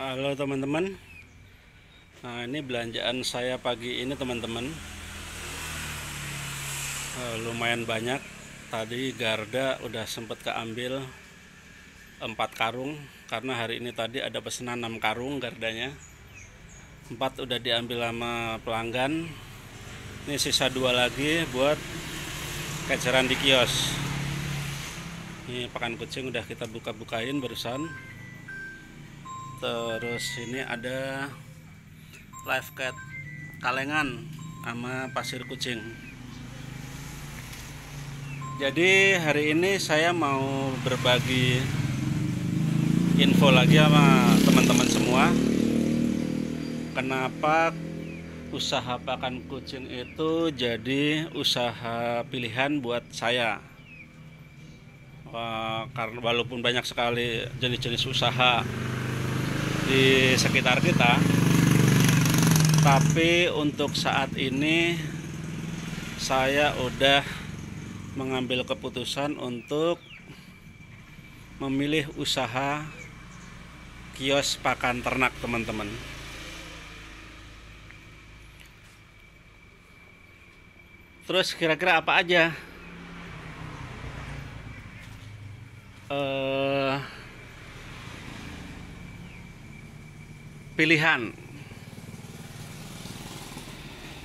Halo teman-teman Nah ini belanjaan saya pagi ini teman-teman uh, Lumayan banyak Tadi Garda udah sempat keambil 4 karung Karena hari ini tadi ada pesanan 6 karung Gardanya 4 udah diambil sama pelanggan Ini sisa dua lagi buat keceran di kios Ini pakan kucing udah kita buka-bukain barusan terus ini ada live cat kalengan sama pasir kucing jadi hari ini saya mau berbagi info lagi sama teman-teman semua kenapa usaha pakan kucing itu jadi usaha pilihan buat saya karena walaupun banyak sekali jenis-jenis usaha di sekitar kita tapi untuk saat ini saya udah mengambil keputusan untuk memilih usaha kios pakan ternak teman-teman terus kira-kira apa aja eh uh, pilihan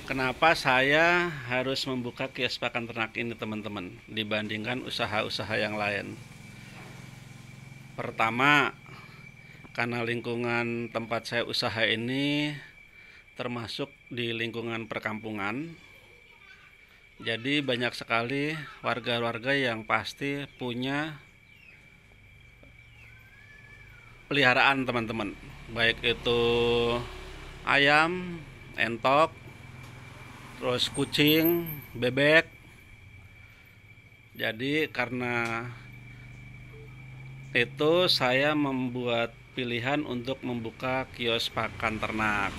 kenapa saya harus membuka kios pakan ternak ini teman-teman dibandingkan usaha-usaha yang lain pertama karena lingkungan tempat saya usaha ini termasuk di lingkungan perkampungan jadi banyak sekali warga-warga yang pasti punya peliharaan teman-teman baik itu ayam entok terus kucing bebek jadi karena itu saya membuat pilihan untuk membuka kios pakan ternak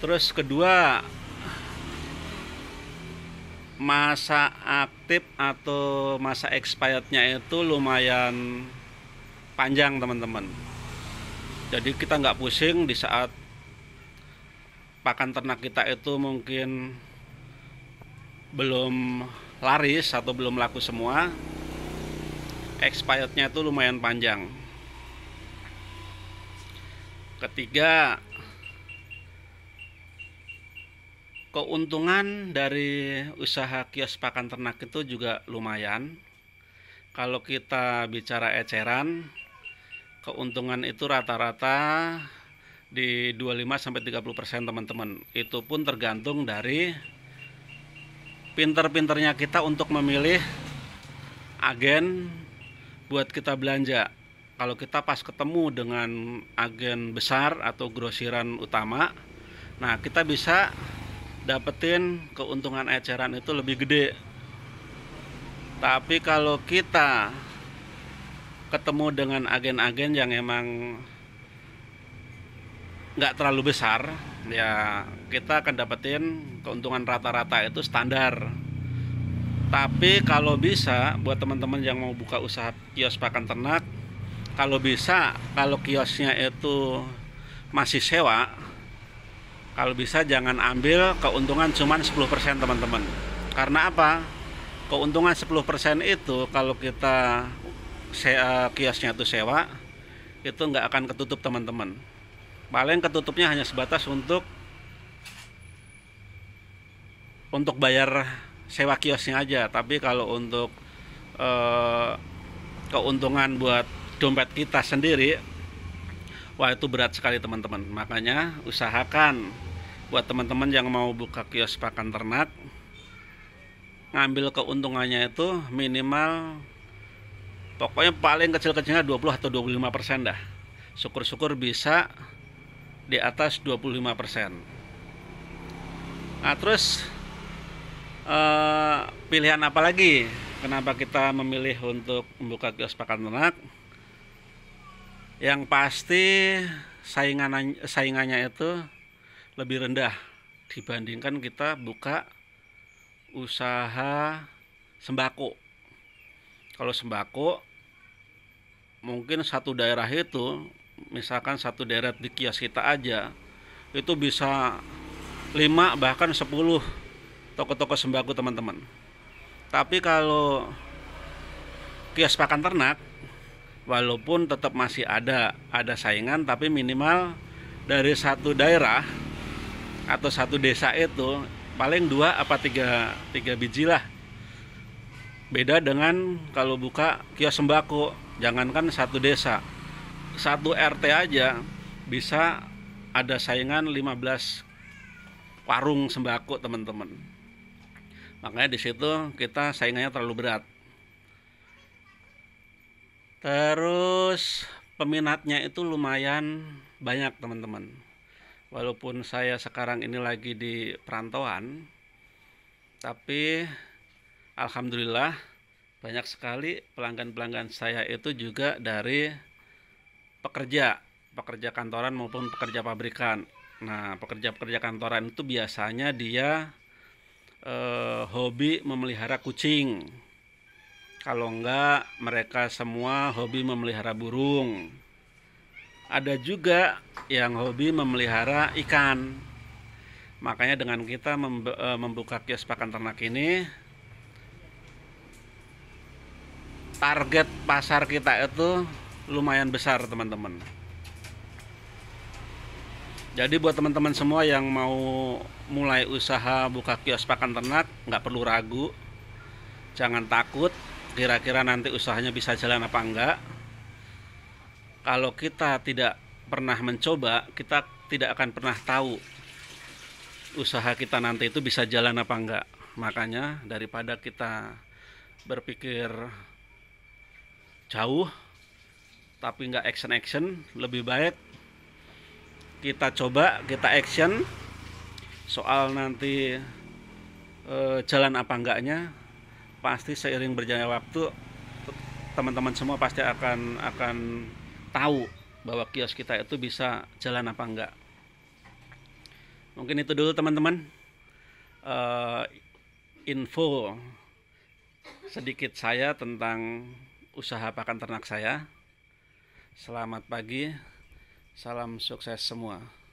terus kedua masa aktif atau masa expirednya itu lumayan panjang teman-teman jadi kita nggak pusing di saat pakan ternak kita itu mungkin belum laris atau belum laku semua expirednya itu lumayan panjang ketiga keuntungan dari usaha kios pakan ternak itu juga lumayan kalau kita bicara eceran keuntungan itu rata-rata di 25 sampai 30% persen teman-teman. Itu pun tergantung dari pinter-pinternya kita untuk memilih agen buat kita belanja. Kalau kita pas ketemu dengan agen besar atau grosiran utama, nah kita bisa dapetin keuntungan eceran itu lebih gede. Tapi kalau kita ketemu dengan agen-agen yang emang nggak terlalu besar ya kita akan dapetin keuntungan rata-rata itu standar tapi kalau bisa buat teman-teman yang mau buka usaha kios pakan ternak kalau bisa kalau kiosnya itu masih sewa kalau bisa jangan ambil keuntungan cuma 10% teman-teman karena apa keuntungan 10% itu kalau kita se eh, kiosnya itu sewa itu nggak akan ketutup teman-teman paling ketutupnya hanya sebatas untuk untuk bayar sewa kiosnya aja tapi kalau untuk eh, keuntungan buat dompet kita sendiri wah itu berat sekali teman-teman makanya usahakan buat teman-teman yang mau buka kios pakan ternak ngambil keuntungannya itu minimal pokoknya paling kecil-kecilnya 20 atau 25 persen dah syukur-syukur bisa di atas 25 persen nah terus eh, pilihan apa lagi kenapa kita memilih untuk membuka kios pakan ternak yang pasti saingan saingannya itu lebih rendah dibandingkan kita buka usaha sembako kalau sembako mungkin satu daerah itu misalkan satu daerah di kios kita aja itu bisa lima bahkan sepuluh toko-toko sembako teman-teman tapi kalau kios pakan ternak walaupun tetap masih ada ada saingan tapi minimal dari satu daerah atau satu desa itu paling dua apa tiga, tiga biji lah Beda dengan kalau buka kios sembako, jangankan satu desa, satu RT aja bisa ada saingan 15 warung sembako teman-teman. Makanya di situ kita saingannya terlalu berat. Terus peminatnya itu lumayan banyak teman-teman. Walaupun saya sekarang ini lagi di perantauan, tapi alhamdulillah banyak sekali pelanggan-pelanggan saya itu juga dari pekerja, pekerja kantoran maupun pekerja pabrikan. Nah, pekerja-pekerja kantoran itu biasanya dia eh, hobi memelihara kucing. Kalau enggak, mereka semua hobi memelihara burung. Ada juga yang hobi memelihara ikan. Makanya dengan kita eh, membuka kios pakan ternak ini, target pasar kita itu lumayan besar teman-teman jadi buat teman-teman semua yang mau mulai usaha buka kios pakan ternak nggak perlu ragu jangan takut kira-kira nanti usahanya bisa jalan apa enggak kalau kita tidak pernah mencoba kita tidak akan pernah tahu usaha kita nanti itu bisa jalan apa enggak makanya daripada kita berpikir jauh tapi nggak action action lebih baik kita coba kita action soal nanti e, jalan apa enggaknya pasti seiring berjalannya waktu teman-teman semua pasti akan akan tahu bahwa kios kita itu bisa jalan apa enggak mungkin itu dulu teman-teman e, info sedikit saya tentang usaha pakan ternak saya. Selamat pagi, salam sukses semua.